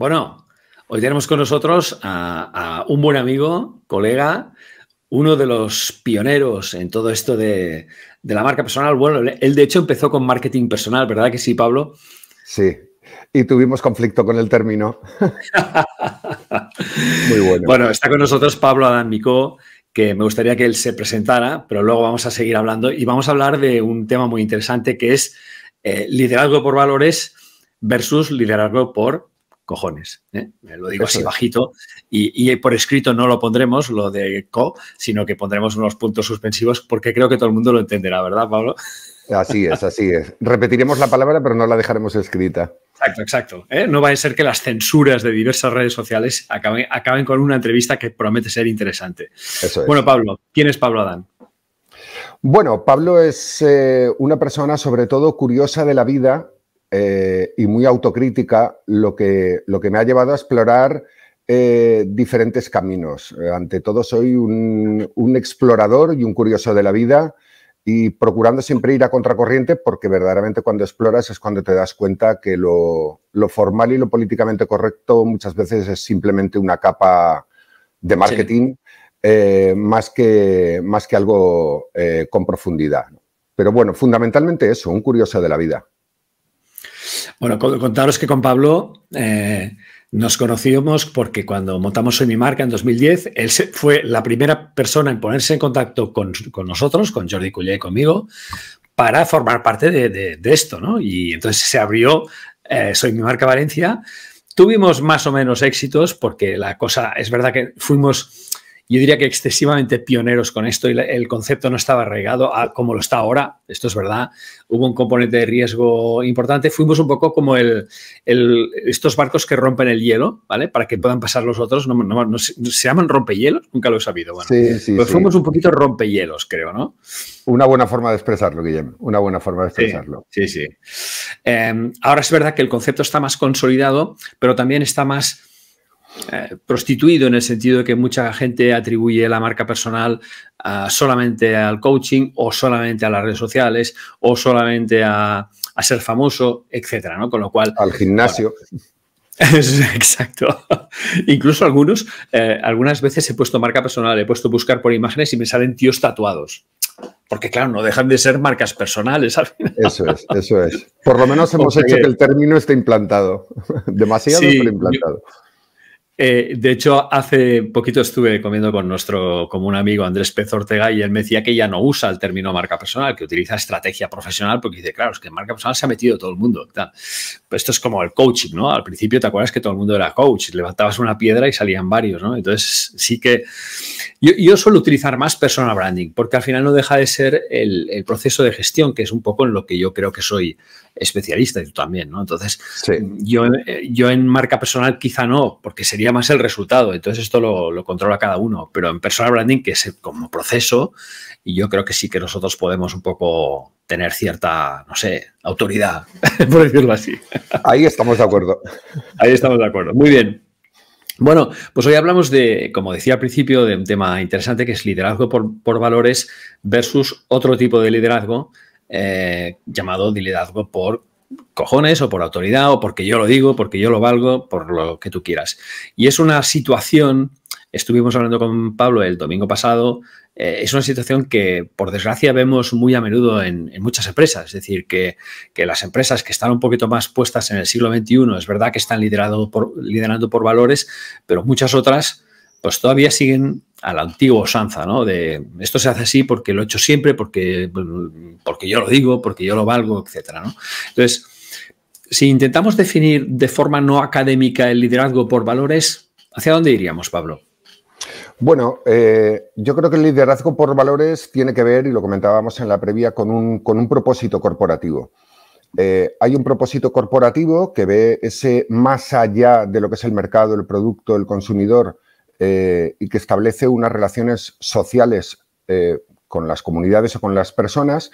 Bueno, hoy tenemos con nosotros a, un buen amigo, colega, uno de los pioneros en todo esto de, la marca personal. Bueno, él de hecho empezó con marketing personal, ¿verdad que sí, Pablo? Sí, y tuvimos conflicto con el término. Muy bueno. Bueno, está con nosotros Pablo Adán Micó, que me gustaría que él se presentara, pero luego vamos a seguir hablando y vamos a hablar de un tema muy interesante que es eh, liderazgo por valores versus liderazgo por cojones. ¿eh? Lo digo así bajito y, por escrito no lo pondremos, lo de co, sino que pondremos unos puntos suspensivos porque creo que todo el mundo lo entenderá, ¿verdad, Pablo? Así es, así es. Repetiremos la palabra, pero no la dejaremos escrita. Exacto, exacto. ¿eh? No va a ser que las censuras de diversas redes sociales acaben, acaben con una entrevista que promete ser interesante. Bueno, Pablo, ¿quién es Pablo Adán? Bueno, Pablo es eh, una persona sobre todo curiosa de la vida eh, y muy autocrítica, lo que, lo que me ha llevado a explorar eh, diferentes caminos. Eh, ante todo, soy un, explorador y un curioso de la vida y procurando siempre ir a contracorriente porque verdaderamente cuando exploras es cuando te das cuenta que lo, lo formal y lo políticamente correcto muchas veces es simplemente una capa de marketing más, que, más que algo con profundidad. Pero bueno, fundamentalmente eso, un curioso de la vida. Bueno, contaros que con Pablo eh, nos conocíamos porque cuando montamos Soy Mi Marca en 2010, él fue la primera persona en ponerse en contacto con, nosotros, con Jordi Cullé y conmigo, para formar parte de, esto, ¿no? Y entonces se abrió eh, Soy Mi Marca Valencia. Tuvimos más o menos éxitos porque la cosa, es verdad que fuimos yo diría que excesivamente pioneros con esto y el concepto no estaba arraigado a como lo está ahora. Esto es verdad. Hubo un componente de riesgo importante. Fuimos un poco como estos barcos que rompen el hielo, ¿vale? Para que puedan pasar los otros. ¿Se llaman rompehielos? Nunca lo he sabido. Bueno, sí, sí, pues fuimos un poquito rompehielos, creo, ¿no? Una buena forma de expresarlo, Guillermo. Una buena forma de expresarlo. Sí, sí. Eh, ahora es verdad que el concepto está más consolidado, pero también está más eh, prostituido en el sentido de que mucha gente atribuye la marca personal ah, solamente al coaching o solamente a las redes sociales o solamente a, ser famoso, etcétera, ¿no? Con lo cual... Al gimnasio. Exacto. Incluso algunos, eh, algunas veces he puesto marca personal, he puesto buscar por imágenes y me salen tíos tatuados. Porque claro, no dejan de ser marcas personales Eso es, eso es. Por lo menos hemos hecho que... el término esté implantado. Demasiado, implantado. Eh, de hecho, hace poquito estuve comiendo con nuestro común amigo Andrés Pez Ortega y él me decía que ya no usa el término marca personal, que utiliza estrategia profesional porque dice, claro, es que en marca personal se ha metido todo el mundo. Pues esto es como el coaching, ¿no? Al principio te acuerdas que todo el mundo era coach, levantabas una piedra y salían varios, ¿no? Entonces, sí que yo, suelo utilizar más personal branding porque al final no deja de ser el, proceso de gestión, que es un poco en lo que yo creo que soy especialista y tú también, ¿no? Entonces, yo, eh, yo en marca personal quizá no, porque sería más el resultado. Entonces esto lo, controla cada uno. Pero en personal branding, que es como proceso, y yo creo que sí que nosotros podemos un poco tener cierta, no sé, autoridad, por decirlo así. Ahí estamos de acuerdo. Ahí estamos de acuerdo. Muy bien. Bueno, pues hoy hablamos de, como decía al principio, de un tema interesante que es liderazgo por, valores versus otro tipo de liderazgo eh, llamado liderazgo por cojones o por autoridad o porque yo lo digo, porque yo lo valgo, por lo que tú quieras. Y es una situación, estuvimos hablando con Pablo el domingo pasado, eh, es una situación que por desgracia vemos muy a menudo en, muchas empresas. Es decir, que, que, las empresas que están un poquito más puestas en el siglo XXI, es verdad que están liderado por, liderando por valores, pero muchas otras pues todavía siguen a la antigua usanza, ¿no? De esto se hace así porque lo he hecho siempre, porque, porque yo lo digo, porque yo lo valgo, etcétera, ¿no? Entonces, si intentamos definir de forma no académica el liderazgo por valores, ¿hacia dónde iríamos, Pablo? Bueno, eh, yo creo que el liderazgo por valores tiene que ver, y lo comentábamos en la previa, con un, con un propósito corporativo. Eh, hay un propósito corporativo que ve ese más allá de lo que es el mercado, el producto, el consumidor, eh, y que establece unas relaciones sociales con las comunidades o con las personas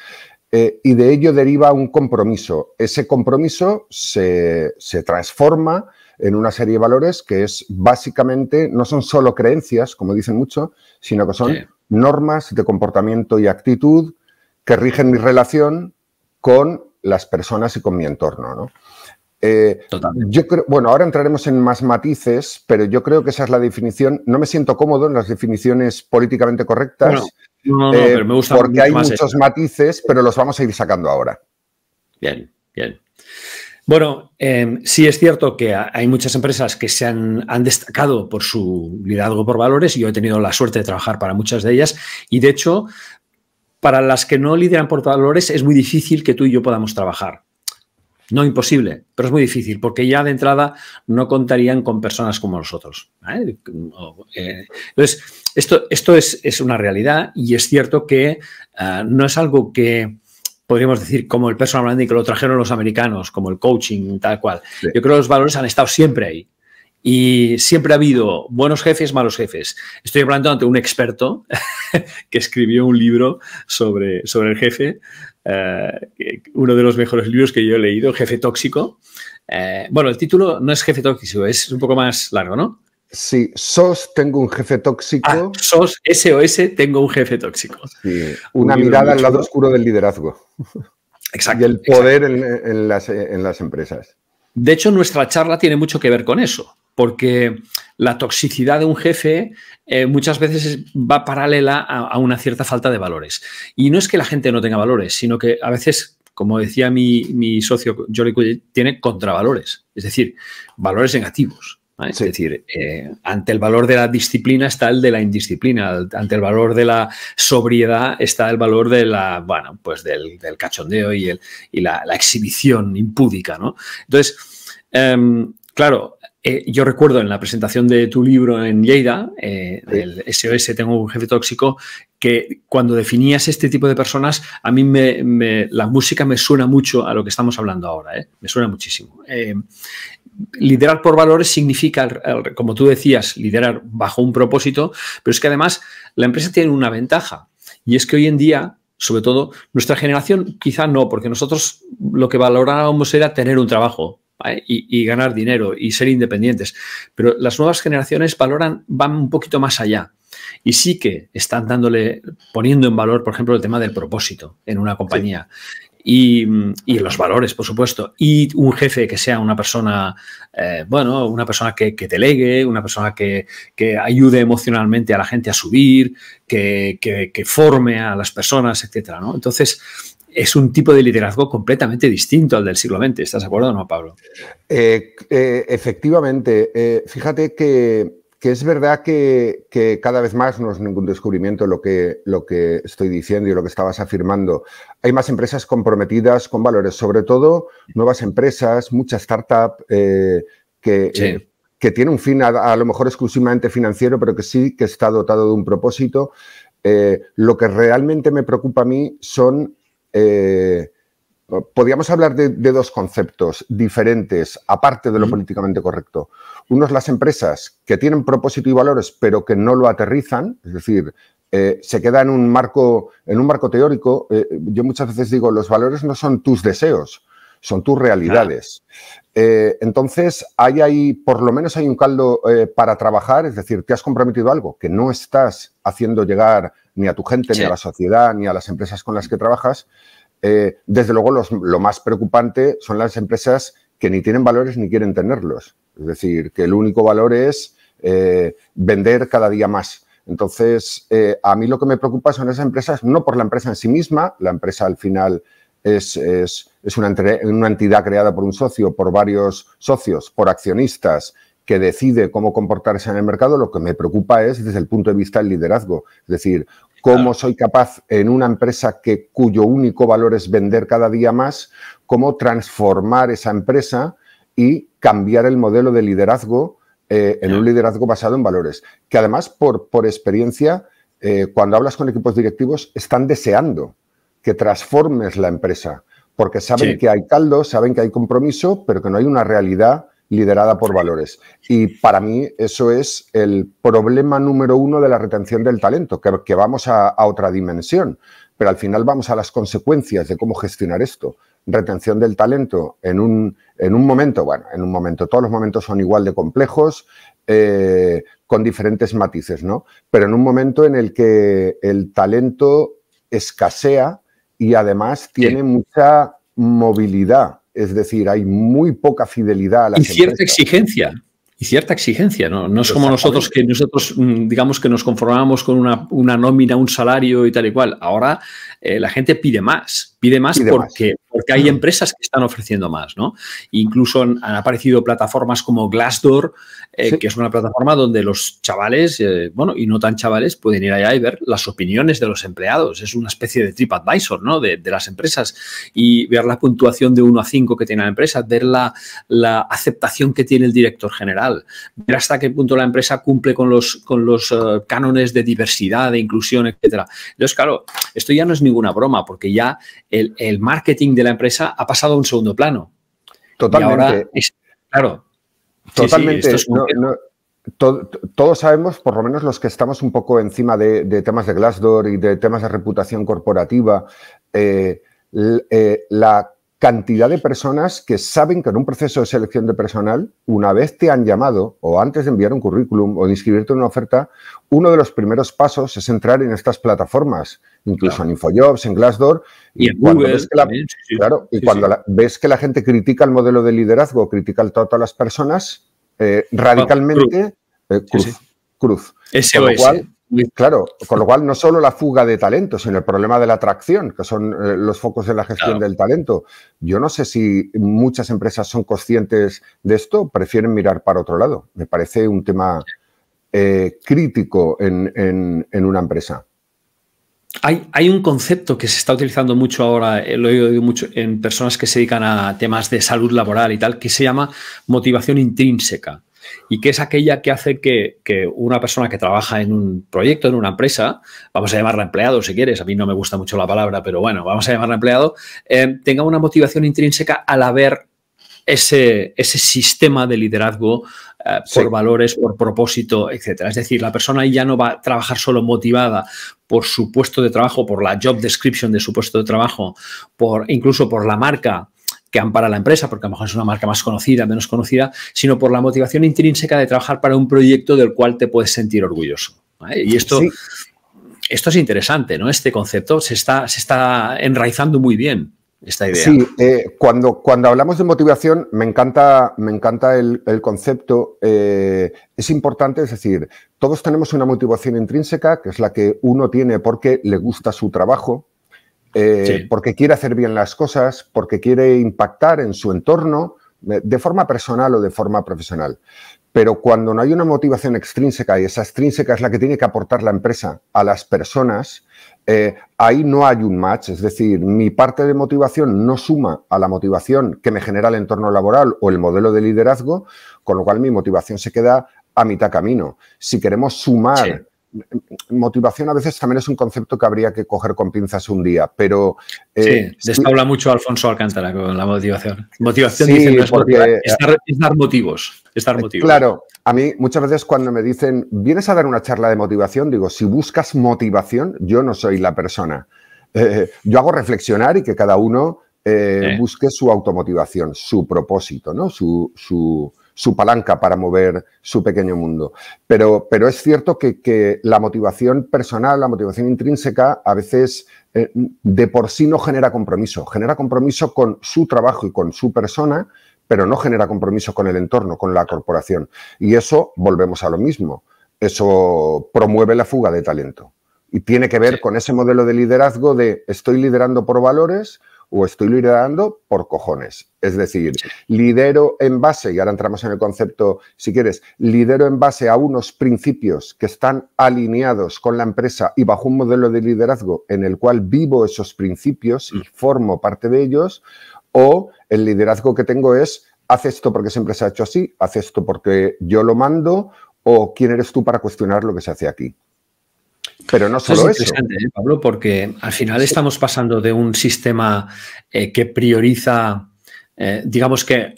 eh, y de ello deriva un compromiso. Ese compromiso se, transforma en una serie de valores que es básicamente, no son solo creencias, como dicen mucho, sino que son normas de comportamiento y actitud que rigen mi relación con las personas y con mi entorno. Eh, yo creo, bueno, ahora entraremos en más matices, pero yo creo que esa es la definición. No me siento cómodo en las definiciones políticamente correctas, no, no, eh, pero me gusta porque hay muchos matices, pero los vamos a ir sacando ahora. Bien, bien. Bueno, em, sí es cierto que hay muchas empresas que se han, han, destacado por su liderazgo por valores. Yo he tenido la suerte de trabajar para muchas de ellas y de hecho, para las que no lideran por valores es muy difícil que tú y yo podamos trabajar. No imposible, pero es muy difícil, porque ya de entrada no contarían con personas como nosotros. Eh, entonces, esto, esto es, una realidad y es cierto que eh, no es algo que podríamos decir como el personal branding que lo trajeron los americanos, como el coaching, tal cual. Yo creo que los valores han estado siempre ahí. Y siempre ha habido buenos jefes, malos jefes. Estoy hablando ante un experto que escribió un libro sobre, sobre el jefe, eh, uno de los mejores libros que yo he leído, Jefe Tóxico. Eh, bueno, el título no es Jefe Tóxico, es un poco más largo, ¿no? Sí, SOS, tengo un jefe tóxico. Ah, SOS, SOS, tengo un jefe tóxico. una mirada al lado oscuro del liderazgo. Exacto. Y el poder en las empresas. De hecho, nuestra charla tiene mucho que ver con eso porque la toxicidad de un jefe eh, muchas veces va paralela a, una cierta falta de valores. Y no es que la gente no tenga valores, sino que a veces, como decía mi, socio Jolly tiene contravalores, es decir, valores negativos. Es decir, eh, ante el valor de la disciplina está el de la indisciplina, ante el valor de la sobriedad está el valor de la, pues del, cachondeo y, la, exhibición impúdica, Entonces, em, claro, eh, yo recuerdo en la presentación de tu libro en Lleida, eh, del SOS Tengo un jefe tóxico, que cuando definías este tipo de personas, a mí me, la música me suena mucho a lo que estamos hablando ahora, eh, me suena muchísimo. liderar por valores significa, como tú decías, liderar bajo un propósito, pero es que además la empresa tiene una ventaja y es que hoy en día sobre todo nuestra generación, quizá no, porque nosotros lo que valorábamos era tener un trabajo, y, ganar dinero y ser independientes. Pero las nuevas generaciones valoran, van un poquito más allá. Y sí que están dándole, poniendo en valor, por ejemplo, el tema del propósito en una compañía. Y, y, los valores, por supuesto. Y un jefe que sea una persona, eh, bueno, una persona que, que delegue, una persona que, que, ayude emocionalmente a la gente a subir, que, que forme a las personas, etcétera, ¿no? Entonces, es un tipo de liderazgo completamente distinto al del siglo XX. ¿Estás de acuerdo o no, Pablo? Eh, eh, efectivamente. Eh, fíjate que, es verdad que, cada vez más no es ningún descubrimiento lo que, lo que estoy diciendo y lo que estabas afirmando. Hay más empresas comprometidas con valores, sobre todo nuevas empresas, muchas startups que... tienen que tiene un fin a, lo mejor exclusivamente financiero, pero que sí que está dotado de un propósito. lo que realmente me preocupa a mí son eh, podríamos hablar de, dos conceptos diferentes, aparte de lo políticamente correcto. Uno es las empresas que tienen propósito y valores, pero que no lo aterrizan, es decir, eh, se queda en un marco, en un marco teórico. Eh, yo muchas veces digo, los valores no son tus deseos, son tus realidades. entonces, hay ahí, por lo menos hay un caldo para trabajar, es decir, te has comprometido algo que no estás haciendo llegar ni a tu gente, ni a la sociedad, ni a las empresas con las que trabajas. Eh, desde luego, lo más preocupante son las empresas que ni tienen valores ni quieren tenerlos. Es decir, que el único valor es eh, vender cada día más. Entonces, eh, a mí lo que me preocupa son esas empresas, no por la empresa en sí misma, la empresa al final es, es, una, una, entidad creada por un socio, por varios socios, por accionistas, que decide cómo comportarse en el mercado, lo que me preocupa es desde el punto de vista del liderazgo. Es decir, cómo soy capaz en una empresa que, cuyo único valor es vender cada día más, cómo transformar esa empresa y cambiar el modelo de liderazgo eh, en un liderazgo basado en valores. Que además, por, por experiencia, eh, cuando hablas con equipos directivos, están deseando que transformes la empresa, porque saben que hay caldo, saben que hay compromiso, pero que no hay una realidad liderada por valores. Y para mí eso es el problema número uno de la retención del talento, que, vamos a, otra dimensión, pero al final vamos a las consecuencias de cómo gestionar esto. Retención del talento en un, en un momento, bueno, en un momento, todos los momentos son igual de complejos, eh, con diferentes matices, ¿no? Pero en un momento en el que el talento escasea y además tiene mucha movilidad es decir, hay muy poca fidelidad a la Y cierta exigencia. Y cierta exigencia, ¿no? No es como nosotros que nosotros, mm, digamos, que nos conformamos con una, nómina, un salario y tal y cual. Ahora eh, la gente pide más, pide más porque, porque hay empresas que están ofreciendo más, ¿no? Incluso han aparecido plataformas como Glassdoor, eh, que es una plataforma donde los chavales, eh, bueno, y no tan chavales, pueden ir allá y ver las opiniones de los empleados. Es una especie de TripAdvisor, ¿no? De, las empresas y ver la puntuación de 1 a 5 que tiene la empresa, ver la, aceptación que tiene el director general, ver hasta qué punto la empresa cumple con los, con los eh, cánones de diversidad, de inclusión, etcétera. Entonces, claro, esto ya no es ninguna broma, porque ya el, el marketing de la empresa ha pasado a un segundo plano. Totalmente. claro. Totalmente. todos sabemos, por lo menos los que estamos un poco encima de, temas de Glassdoor y de temas de reputación corporativa, eh, eh, la cantidad de personas que saben que en un proceso de selección de personal, una vez te han llamado o antes de enviar un currículum o de inscribirte en una oferta, uno de los primeros pasos es entrar en estas plataformas, incluso en Infojobs, en Glassdoor, y, en cuando, ves que, la, claro, y cuando ves que la gente critica el modelo de liderazgo, critica el trato a las personas, eh, radicalmente, cruz, cruz. Claro, con lo cual no solo la fuga de talento, sino el problema de la atracción, que son eh, los focos de la gestión del talento. Yo no sé si muchas empresas son conscientes de esto, prefieren mirar para otro lado. Me parece un tema eh, crítico en, en, una empresa. Hay, hay, un concepto que se está utilizando mucho ahora, eh, lo he oído mucho en personas que se dedican a temas de salud laboral y tal, que se llama motivación intrínseca y que es aquella que hace que, una persona que trabaja en un proyecto, en una empresa, vamos a llamarla empleado si quieres, a mí no me gusta mucho la palabra, pero bueno, vamos a llamarla empleado, eh, tenga una motivación intrínseca al haber ese, sistema de liderazgo eh, por valores, por propósito, etc. Es decir, la persona ya no va a trabajar solo motivada por su puesto de trabajo, por la job description de su puesto de trabajo, por incluso por la marca que ampara la empresa, porque a lo mejor es una marca más conocida, menos conocida, sino por la motivación intrínseca de trabajar para un proyecto del cual te puedes sentir orgulloso. Y esto, esto es interesante, ¿no? Este concepto se está, se está enraizando muy bien. Esta idea. Sí, eh, cuando, cuando hablamos de motivación, me encanta, me encanta el, concepto. Eh, es importante, es decir, todos tenemos una motivación intrínseca, que es la que uno tiene porque le gusta su trabajo, eh, porque quiere hacer bien las cosas, porque quiere impactar en su entorno eh, de forma personal o de forma profesional. Pero cuando no hay una motivación extrínseca y esa extrínseca es la que tiene que aportar la empresa a las personas, eh, ahí no hay un match. Es decir, mi parte de motivación no suma a la motivación que me genera el entorno laboral o el modelo de liderazgo, con lo cual mi motivación se queda a mitad camino. Si queremos sumar motivación a veces también es un concepto que habría que coger con pinzas un día, pero... Eh, sí, habla mucho Alfonso Alcántara con la motivación. Motivación es, dar, eh, motivos, Claro, a mí muchas veces cuando me dicen, ¿vienes a dar una charla de motivación? Digo, si buscas motivación, yo no soy la persona. Eh, yo hago reflexionar y que cada uno busque su automotivación, su propósito, ¿no? Su... su su palanca para mover su pequeño mundo. Pero, pero es cierto que, la motivación personal, la motivación intrínseca, a veces eh, de por sí no genera compromiso. Genera compromiso con su trabajo y con su persona, pero no genera compromiso con el entorno, con la corporación. Y eso, volvemos a lo mismo, eso promueve la fuga de talento. Y tiene que ver con ese modelo de liderazgo de estoy liderando por valores, o estoy liderando por cojones. Es decir, lidero en base, y ahora entramos en el concepto, si quieres, lidero en base a unos principios que están alineados con la empresa y bajo un modelo de liderazgo en el cual vivo esos principios y mm. formo parte de ellos, o el liderazgo que tengo es, haz esto porque siempre se ha hecho así, haz esto porque yo lo mando, o quién eres tú para cuestionar lo que se hace aquí. Pero no solo eso. Es interesante, ¿eh, Pablo, porque al final estamos pasando de un sistema eh, que prioriza, eh, digamos que,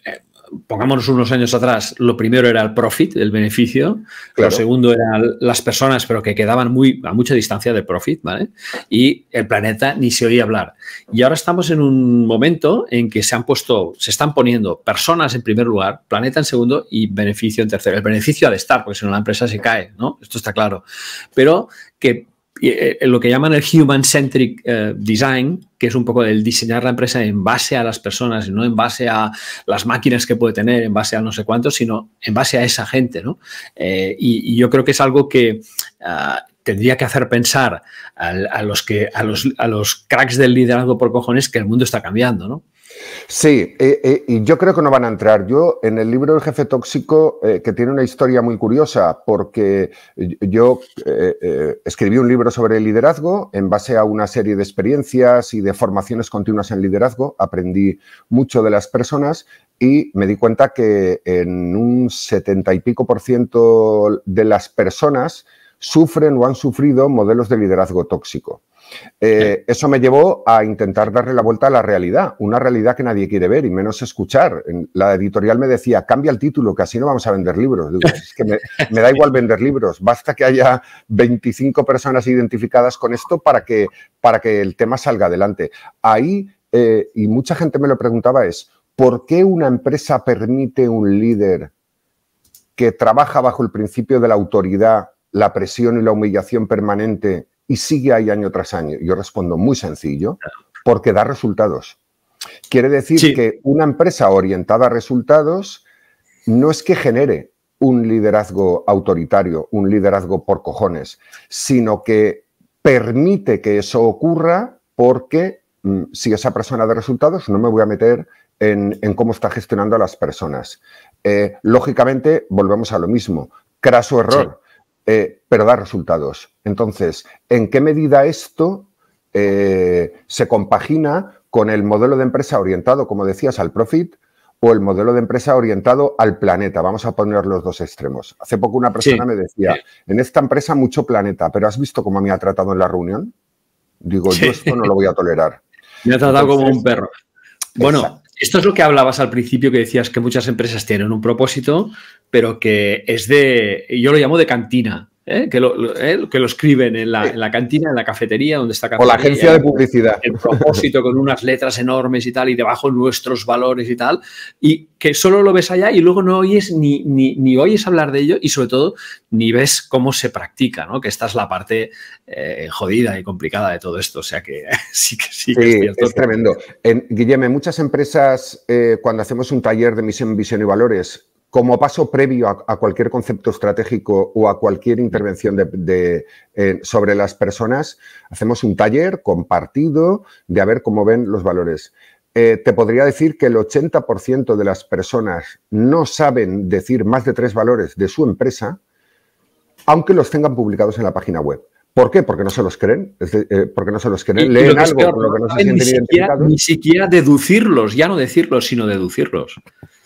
pongámonos unos años atrás, lo primero era el profit, el beneficio, lo segundo eran las personas, pero que quedaban muy, a mucha distancia del profit, ¿vale? Y el planeta ni se oía hablar. Y ahora estamos en un momento en que se han puesto, se están poniendo personas en primer lugar, planeta en segundo y beneficio en tercero. El beneficio al estar, porque si no la empresa se cae, ¿no? Esto está claro. Pero que eh, eh, lo que llaman el Human Centric eh, Design, que es un poco el diseñar la empresa en base a las personas, y no en base a las máquinas que puede tener, en base a no sé cuántos, sino en base a esa gente, ¿no? y, yo creo que es algo que ah, tendría que hacer pensar a, los que, a, los, a los cracks del liderazgo por cojones que el mundo está cambiando, ¿no? Sí, eh, eh, y yo creo que no van a entrar. Yo en el libro El jefe tóxico, eh, que tiene una historia muy curiosa, porque yo escribí un libro sobre el liderazgo en base a una serie de experiencias y de formaciones continuas en liderazgo. Aprendí mucho de las personas y me di cuenta que en un setenta y pico por ciento de las personas sufren o han sufrido modelos de liderazgo tóxico. Eh, eso me llevó a intentar darle la vuelta a la realidad, una realidad que nadie quiere ver y menos escuchar. La editorial me decía, cambia el título, que así no vamos a vender libros. es que me, da igual vender libros, basta que haya 25 personas identificadas con esto para que, para que el tema salga adelante. Ahí, eh, y mucha gente me lo preguntaba, es, ¿por qué una empresa permite un líder que trabaja bajo el principio de la autoridad, la presión y la humillación permanente y sigue ahí año tras año? Yo respondo muy sencillo, porque da resultados. Quiere decir que una empresa orientada a resultados no es que genere un liderazgo autoritario, un liderazgo por cojones, sino que permite que eso ocurra porque mm, si esa persona da resultados, no me voy a meter en, cómo está gestionando a las personas. Eh, lógicamente, volvemos a lo mismo. Craso error. Eh, pero da resultados. Entonces, ¿en qué medida esto eh, se compagina con el modelo de empresa orientado, como decías, al profit o el modelo de empresa orientado al planeta? Vamos a poner los dos extremos. Hace poco una persona me decía, en esta empresa mucho planeta, pero ¿has visto cómo me ha tratado en la reunión? Digo, yo esto no lo voy a tolerar. me ha tratado como un perro. Bueno, esto es lo que hablabas al principio, que decías que muchas empresas tienen un propósito, pero que es de, yo lo llamo de cantina, ¿eh? que, lo, ¿eh? que, lo, escriben en la, cantina, en la cafetería, donde está O la agencia de publicidad. El propósito con unas letras enormes y tal, y debajo nuestros valores y tal, y que solo lo ves allá y luego no oyes ni, ni, ni oyes hablar de ello y sobre todo ni ves cómo se practica, ¿no? Que esta es la parte eh, jodida y complicada de todo esto. O sea que sí que sí, es Es tremendo. En, Guillermo, muchas empresas, cuando hacemos un taller de misión, visión y valores, como paso previo a, cualquier concepto estratégico o a cualquier intervención eh, sobre las personas, hacemos un taller compartido de a ver cómo ven los valores. Eh, te podría decir que el 80% de las personas no saben decir más de tres valores de su empresa, aunque los tengan publicados en la página web. ¿Por qué? Porque no se los creen. Eh, porque no se los creen. Leen algo lo que no se sienten ni Ni siquiera deducirlos, ya no decirlos, sino deducirlos.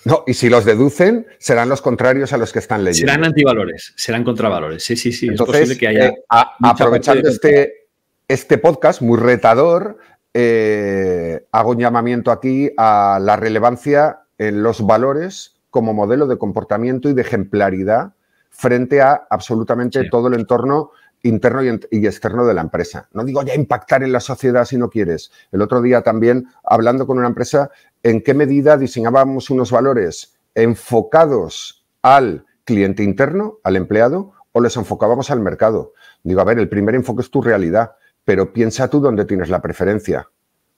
No, y si los deducen, serán los contrarios a los que están leyendo. Serán antivalores, serán contravalores. Sí, sí, sí. Entonces, es posible que haya. Eh, aprovechando este, este, podcast muy retador, eh, hago un llamamiento aquí a la relevancia en los valores como modelo de comportamiento y de ejemplaridad frente a absolutamente todo el entorno interno y, externo de la empresa. No digo ya impactar en la sociedad si no quieres. El otro día también, hablando con una empresa, en qué medida diseñábamos unos valores enfocados al cliente interno, al empleado, o les enfocábamos al mercado. Digo, a ver, el primer enfoque es tu realidad, pero piensa tú dónde tienes la preferencia.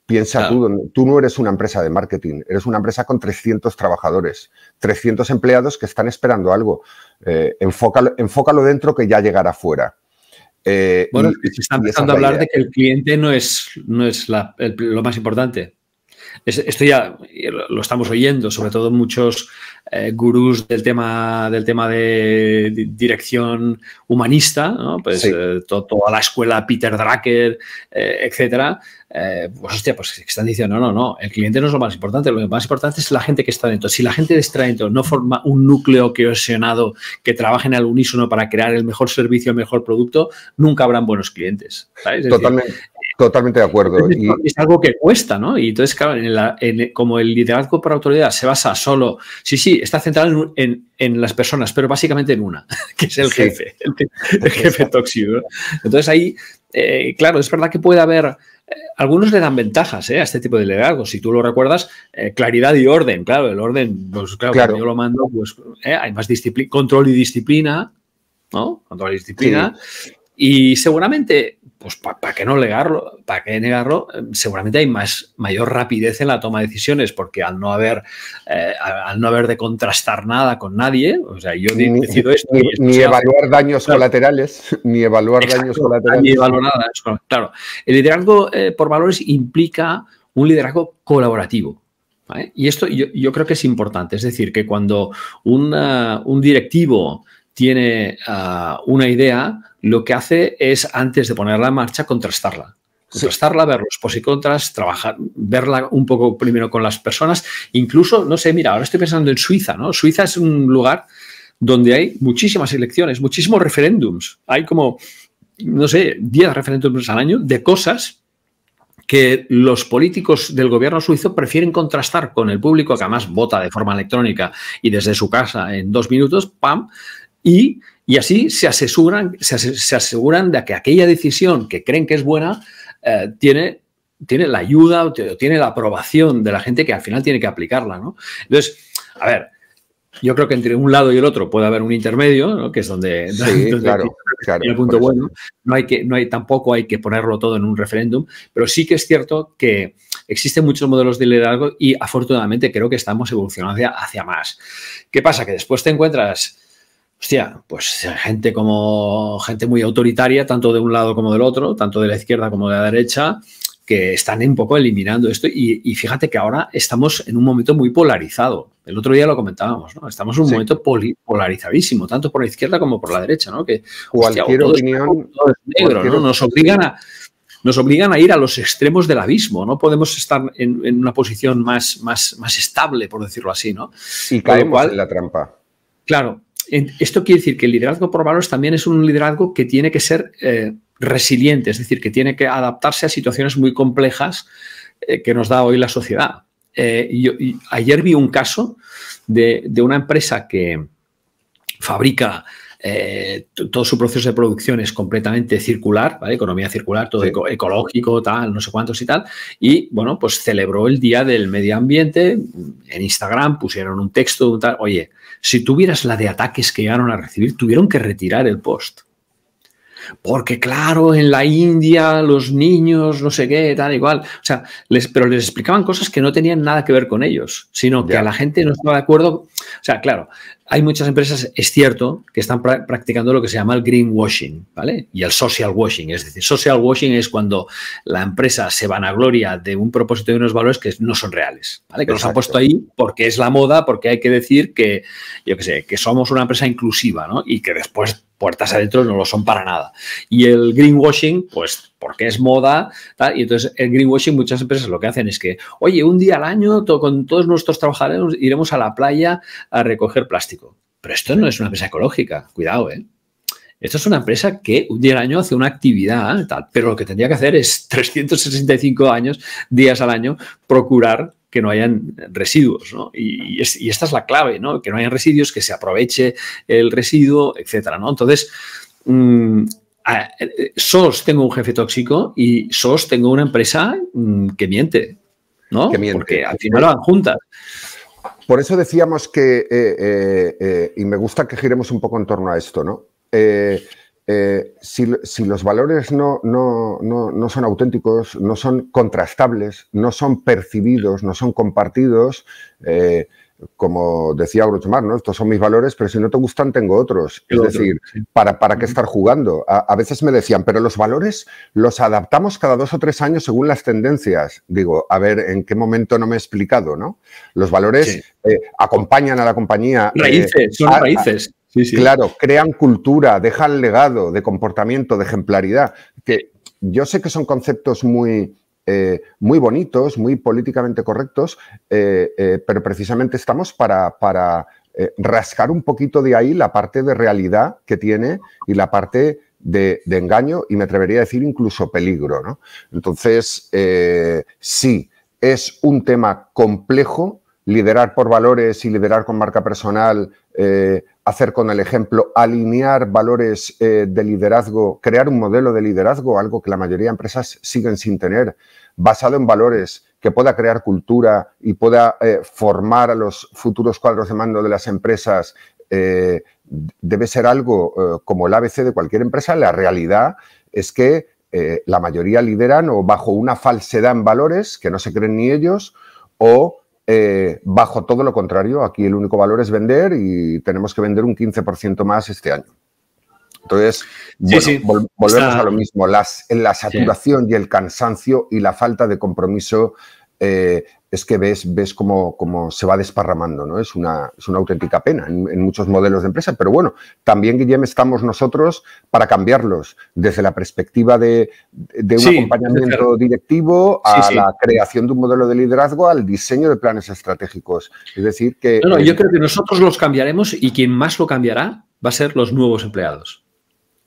Piensa tú, tú no eres una empresa de marketing, eres una empresa con 300 trabajadores, 300 empleados que están esperando algo. Eh, enfócalo, enfócalo dentro que ya llegará fuera. Eh, bueno, se está empezando a hablar de que el cliente no es, lo más importante esto ya eh, lo estamos oyendo, sobre todo muchos eh, gurús del tema, del tema de dirección humanista, pues eh, toda la escuela Peter Drucker, etcétera, pues hostia, pues están diciendo, no, no, no, el cliente no es lo más importante, lo más importante es la gente que está dentro. Si la gente que está dentro no forma un núcleo cohesionado que en el unísono para crear el mejor servicio, el mejor producto, nunca habrán buenos clientes. Totalmente. Totalmente de acuerdo. Es algo que cuesta, ¿no? Y entonces, claro, como el liderazgo por autoridad se basa solo, sí, sí, está centrado en, las personas, pero básicamente en una, que es el jefe, el, jefe tóxico. Entonces ahí, eh, claro, es verdad que puede haber eh, algunos le dan ventajas ¿eh? a este tipo de liderazgo. Si tú lo recuerdas, claridad y orden. Claro, el orden, pues claro, yo lo mando, pues hay más disciplina, control y disciplina, ¿no? Control y disciplina. Y seguramente pues ¿para qué no negarlo? ¿Para qué negarlo? Seguramente hay más, mayor rapidez en la toma de decisiones, porque al no haber, eh, al no haber de contrastar nada con nadie, o sea, yo ni, decido esto. Ni, evaluar daños colaterales, ni evaluar daños colaterales. Ni evaluar nada, claro. El liderazgo eh, por valores implica un liderazgo colaborativo. Y esto yo, creo que es importante, es decir, que cuando un directivo tiene ah, una idea, lo que hace es, antes de ponerla en marcha, contrastarla. Contrastarla, ver los pos y contras, trabajar, verla un poco primero con las personas. Incluso, no sé, mira, ahora estoy pensando en Suiza, ¿no? Suiza es un lugar donde hay muchísimas elecciones, muchísimos referéndums. Hay como, no sé, 10 referéndums al año de cosas que los políticos del gobierno suizo prefieren contrastar con el público que además vota de forma electrónica y desde su casa en dos minutos, ¡pam!, y, así se aseguran, se, aseguran de que aquella decisión que creen que es buena eh, tiene, tiene la ayuda o tiene la aprobación de la gente que al final tiene que aplicarla. ¿no? Entonces, a ver, yo creo que entre un lado y el otro puede haber un intermedio, que es donde, sí, un punto bueno. No hay que, no hay, tampoco hay que ponerlo todo en un referéndum, pero sí que es cierto que existen muchos modelos de liderazgo y afortunadamente creo que estamos evolucionando hacia más. ¿Qué pasa? Que después te encuentras hostia, pues gente como gente muy autoritaria, tanto de un lado como del otro, tanto de la izquierda como de la derecha, que están un poco eliminando esto. Y, fíjate que ahora estamos en un momento muy polarizado. El otro día lo comentábamos, ¿no? Estamos en un momento polarizadísimo, tanto por la izquierda como por la derecha, ¿no? Que cualquier opinión Nos obligan a nos obligan a ir a los extremos del abismo, no podemos estar en, una posición más, más, más estable, por decirlo así, ¿no? Y caemos en la trampa. Claro, esto quiere decir que el liderazgo por valores también es un liderazgo que tiene que ser eh, resiliente, es decir, que tiene que adaptarse a situaciones muy complejas eh, que nos da hoy la sociedad. Eh, ayer vi un caso de una empresa que fabrica eh, todo su proceso de producción es completamente circular, ¿vale? Economía circular, todo ecológico, tal, no sé cuántos y tal. Y bueno, pues celebró el Día del Medio Ambiente. En Instagram pusieron un texto, tal, oye, si tuvieras la de ataques que llegaron a recibir, tuvieron que retirar el post. Porque claro, en la India los niños, no sé qué, tal igual. O sea, les, pero les explicaban cosas que no tenían nada que ver con ellos, sino que a la gente no estaba de acuerdo. O sea, claro, hay muchas empresas, es cierto, que están practicando lo que se llama el greenwashing, ¿vale? Y el social washing. Es decir, social washing es cuando la empresa se vanagloria de un propósito y unos valores que no son reales, ¿vale? Que los ha puesto ahí porque es la moda, porque hay que decir que, yo qué sé, que somos una empresa inclusiva, ¿no? Y que después puertas adentro no lo son para nada. Y el greenwashing, pues porque es moda, y entonces el greenwashing muchas empresas lo que hacen es que, oye, un día al año con todos nuestros trabajadores iremos a la playa a recoger plástico. Pero esto no es una empresa ecológica, cuidado, ¿eh? Esto es una empresa que un día al año hace una actividad, tal, pero lo que tendría que hacer es 365 años, días al año, procurar que no hayan residuos, ¿no? Y, esta es la clave, ¿no? Que no hayan residuos, que se aproveche el residuo, etcétera, ¿no? Entonces, mm, Ah, eh, eh, SOS tengo un jefe tóxico y SOS tengo una empresa mm, que miente, ¿no? Que miente. Porque al final van juntas. Por eso decíamos que, eh, y me gusta que giremos un poco en torno a esto, ¿no? Si, los valores no, no, no, son auténticos, no son contrastables, no son percibidos, no son compartidos, como decía Grochmar, ¿no? Estos son mis valores, pero si no te gustan, tengo otros. Es decir, ¿para, ¿para qué estar jugando? A, veces me decían, pero los valores los adaptamos cada dos o tres años según las tendencias. Digo, a ver, ¿en qué momento no me he explicado, no? Los valores eh, acompañan a la compañía. Eh, raíces, son raíces. Sí, claro, crean cultura, dejan legado de comportamiento, de ejemplaridad. Que yo sé que son conceptos muy eh, muy bonitos, muy políticamente correctos, eh, eh, pero precisamente estamos para, rascar un poquito de ahí la parte de realidad que tiene y la parte de, engaño y me atrevería a decir incluso peligro. Entonces, sí, es un tema complejo liderar por valores y liderar con marca personal, eh, hacer con el ejemplo, alinear valores eh, de liderazgo, crear un modelo de liderazgo, algo que la mayoría de empresas siguen sin tener, basado en valores, que pueda crear cultura y pueda eh, formar a los futuros cuadros de mando de las empresas, debe ser algo como el ABC de cualquier empresa. La realidad es que la mayoría lideran o bajo una falsedad en valores que no se creen ni ellos o eh, bajo todo lo contrario, aquí el único valor es vender y tenemos que vender un 15% más este año. Entonces, volvemos a lo mismo, Las, la saturación y el cansancio y la falta de compromiso eh, es que ves, ves cómo, cómo se va desparramando, ¿no? Es una, es una auténtica pena en, muchos modelos de empresa. Pero bueno, también, Guillem, estamos nosotros para cambiarlos desde la perspectiva de, un acompañamiento directivo a la creación de un modelo de liderazgo, al diseño de planes estratégicos. Es decir, que... yo creo que nosotros los cambiaremos y quien más lo cambiará va a ser los nuevos empleados.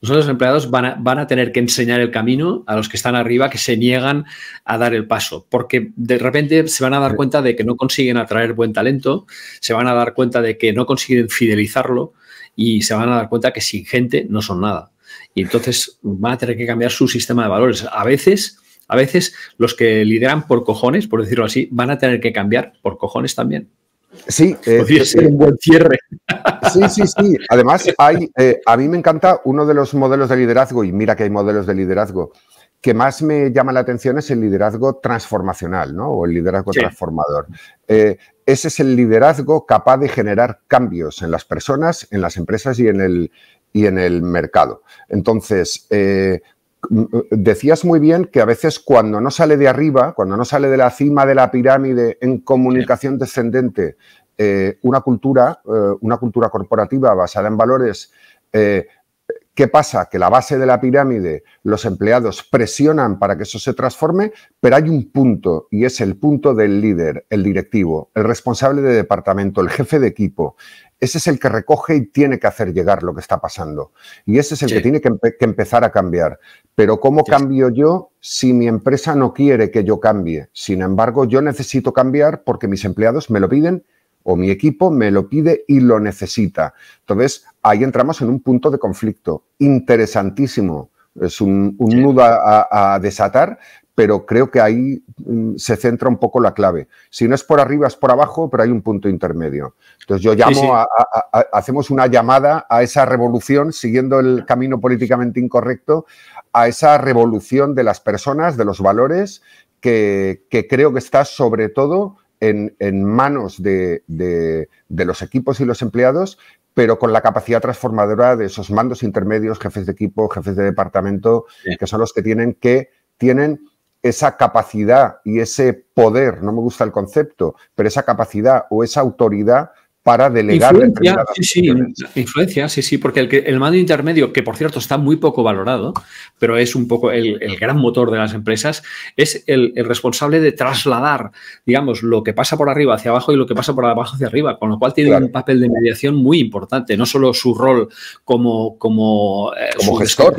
Nosotros los empleados van a, van a, tener que enseñar el camino a los que están arriba que se niegan a dar el paso, porque de repente se van a dar cuenta de que no consiguen atraer buen talento, se van a dar cuenta de que no consiguen fidelizarlo y se van a dar cuenta que sin gente no son nada. Y entonces van a tener que cambiar su sistema de valores. A veces, a veces los que lideran por cojones, por decirlo así, van a tener que cambiar por cojones también. Sí, eh, buen cierre. Sí, sí, sí. Además, hay, eh, a mí me encanta uno de los modelos de liderazgo, y mira que hay modelos de liderazgo, que más me llama la atención es el liderazgo transformacional, ¿no? O el liderazgo transformador. Eh, ese es el liderazgo capaz de generar cambios en las personas, en las empresas y en el, y en el mercado. Entonces, decías muy bien que a veces cuando no sale de arriba, cuando no sale de la cima de la pirámide en comunicación descendente, eh, una cultura, eh, una cultura corporativa basada en valores, eh, ¿qué pasa? Que la base de la pirámide, los empleados presionan para que eso se transforme, pero hay un punto y es el punto del líder, el directivo, el responsable de departamento, el jefe de equipo, ese es el que recoge y tiene que hacer llegar lo que está pasando. Y ese es el que tiene que, empezar a cambiar. Pero ¿cómo cambio yo si mi empresa no quiere que yo cambie? Sin embargo, yo necesito cambiar porque mis empleados me lo piden o mi equipo me lo pide y lo necesita. Entonces, ahí entramos en un punto de conflicto interesantísimo. Es un, nudo a, desatar, pero creo que ahí mm, se centra un poco la clave. Si no es por arriba, es por abajo, pero hay un punto intermedio. Entonces yo llamo, A, hacemos una llamada a esa revolución, siguiendo el camino políticamente incorrecto, a esa revolución de las personas, de los valores, que, creo que está sobre todo en, manos de, los equipos y los empleados pero con la capacidad transformadora de esos mandos intermedios, jefes de equipo, jefes de departamento, que son los que tienen que tienen esa capacidad y ese poder, no me gusta el concepto, pero esa capacidad o esa autoridad para delegar influencia, sí, sí, influencia, sí, sí, porque el, el, mando intermedio, que por cierto está muy poco valorado, pero es un poco el, gran motor de las empresas, es el, responsable de trasladar, digamos, lo que pasa por arriba hacia abajo y lo que pasa por abajo hacia arriba, con lo cual tiene un papel de mediación muy importante, no solo su rol como, eh, gestor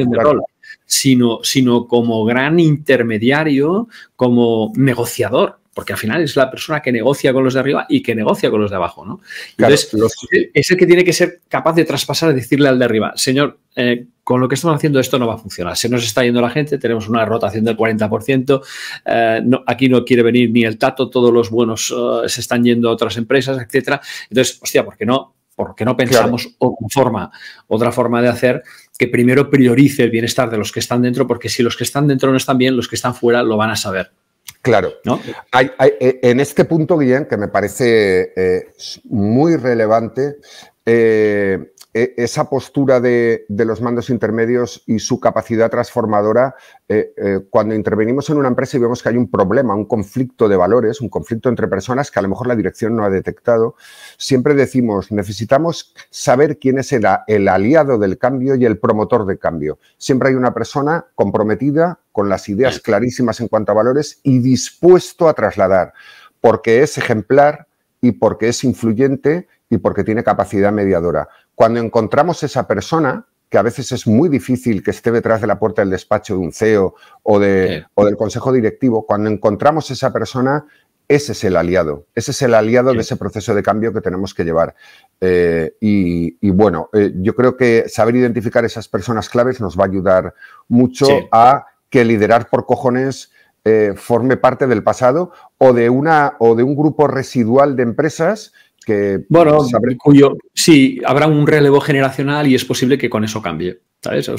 sino, sino como gran intermediario, como negociador, porque al final es la persona que negocia con los de arriba y que negocia con los de abajo, ¿no? Entonces, eh, es el que tiene que ser capaz de traspasar y decirle al de arriba, señor, eh, con lo que estamos haciendo esto no va a funcionar, se nos está yendo la gente, tenemos una rotación del 40%, eh, aquí no quiere venir ni el tato, todos los buenos se están yendo a otras empresas, etcétera. Entonces, hostia, ¿por qué no? ¿Por no pensamos forma, otra forma de hacer que primero priorice el bienestar de los que están dentro, porque si los que están dentro no están bien, los que están fuera lo van a saber. Claro. ¿no? Hay, eh, en este punto, Guillén, que me parece eh, muy relevante, eh, e, esa postura de, los mandos intermedios y su capacidad transformadora, eh, eh, cuando intervenimos en una empresa y vemos que hay un problema, un conflicto de valores, un conflicto entre personas que a lo mejor la dirección no ha detectado, siempre decimos, necesitamos saber quién es el, el aliado del cambio y el promotor del cambio. Siempre hay una persona comprometida, con las ideas clarísimas en cuanto a valores y dispuesto a trasladar, porque es ejemplar y porque es influyente y porque tiene capacidad mediadora. Cuando encontramos esa persona, que a veces es muy difícil que esté detrás de la puerta del despacho de un CEO o, de, del consejo directivo, cuando encontramos esa persona, ese es el aliado, ese es el aliado de ese proceso de cambio que tenemos que llevar. Eh, y, bueno, eh, yo creo que saber identificar esas personas claves nos va a ayudar mucho a que liderar por cojones eh, forme parte del pasado o de, una, o de un grupo residual de empresas que... Bueno, cuyo, sí, habrá un relevo generacional y es posible que con eso cambie. o, es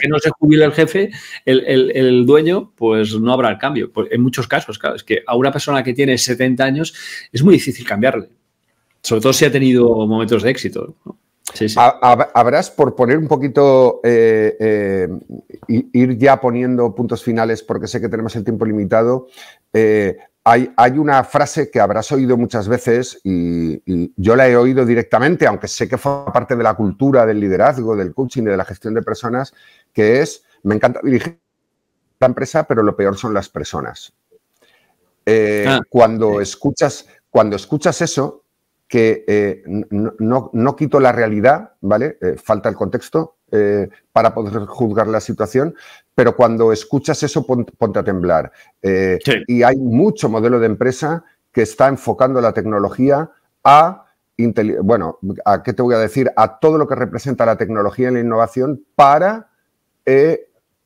que no se jubile el jefe, el, dueño, pues no habrá el cambio. Pues, en muchos casos, claro, es que a una persona que tiene 70 años es muy difícil cambiarle, sobre todo si ha tenido momentos de éxito. ¿no? Habrás, por poner un poquito, eh, eh, ir ya poniendo puntos finales, porque sé que tenemos el tiempo limitado, eh, hay, una frase que habrás oído muchas veces y, yo la he oído directamente, aunque sé que forma parte de la cultura del liderazgo, del coaching y de la gestión de personas, que es, me encanta dirigir la empresa, pero lo peor son las personas. Eh, ah, cuando, escuchas, cuando escuchas eso, que eh, no, quito la realidad, ¿vale? Eh, falta el contexto eh, para poder juzgar la situación, pero cuando escuchas eso ponte a temblar. Y hay mucho modelo de empresa que está enfocando la tecnología a, bueno, ¿a qué te voy a decir? A todo lo que representa la tecnología en la innovación para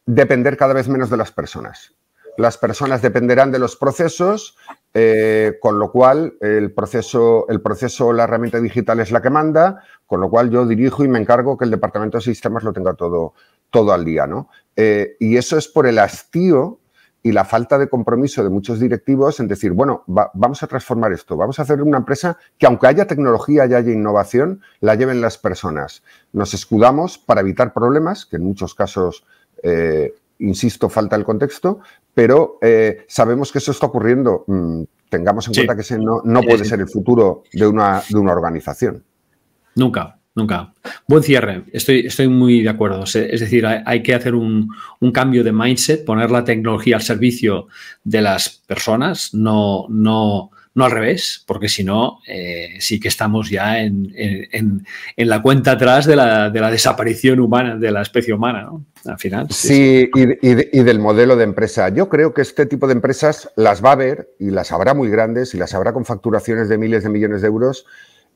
depender cada vez menos de las personas. Las personas dependerán de los procesos eh, con lo cual, el proceso, el proceso, la herramienta digital es la que manda, con lo cual yo dirijo y me encargo que el departamento de sistemas lo tenga todo, todo al día, ¿no? Eh, y eso es por el hastío y la falta de compromiso de muchos directivos en decir, bueno, vamos a transformar esto, vamos a hacer una empresa que aunque haya tecnología y haya innovación, la lleven las personas. Nos escudamos para evitar problemas, que en muchos casos eh, insisto, falta el contexto, pero eh, sabemos que eso está ocurriendo. Mm, tengamos en cuenta que ese no, no puede ser el futuro de una, de una organización. Nunca, nunca. Buen cierre, estoy, estoy muy de acuerdo. Es decir, hay, que hacer un, cambio de mindset, poner la tecnología al servicio de las personas, no, no no al revés, porque si no, eh, sí que estamos ya en, la cuenta atrás de la, desaparición humana, de la especie humana, ¿no? Al final. Sí, Y, del modelo de empresa. Yo creo que este tipo de empresas las va a haber y las habrá muy grandes y las habrá con facturaciones de miles de millones de euros,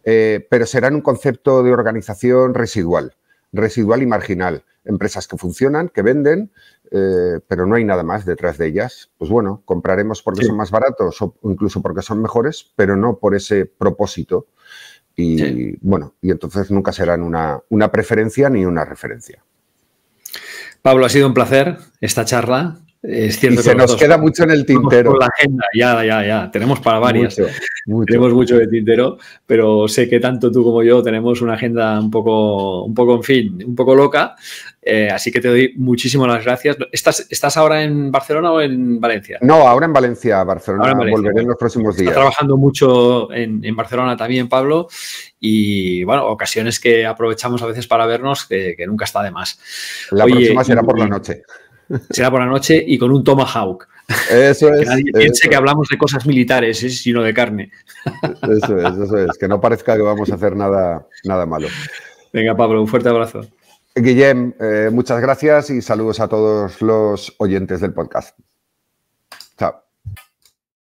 eh, pero serán un concepto de organización residual residual y marginal. Empresas que funcionan, que venden, eh, pero no hay nada más detrás de ellas. Pues bueno, compraremos porque son más baratos o incluso porque son mejores, pero no por ese propósito. Y bueno, y entonces nunca serán una, una preferencia ni una referencia. Pablo, ha sido un placer esta charla. Es y se nos queda mucho en el tintero. la agenda, ya, ya, ya. Tenemos para varias. Tenemos mucho de tintero, pero sé que tanto tú como yo tenemos una agenda un poco, un poco en fin, un poco loca. Eh, así que te doy muchísimas las gracias. ¿Estás, ¿Estás ahora en Barcelona o en Valencia? No, ahora en Valencia. Barcelona en volveré en los próximos días. trabajando mucho en, Barcelona también, Pablo. Y bueno, ocasiones que aprovechamos a veces para vernos, que, nunca está de más. La próxima será por la noche será por la noche y con un tomahawk. Eso es. Que nadie piense que hablamos de cosas militares, sino de carne. Eso es, eso es. Que no parezca que vamos a hacer nada, nada malo. Venga, Pablo, un fuerte abrazo. Guillem, eh, muchas gracias y saludos a todos los oyentes del podcast. Chao.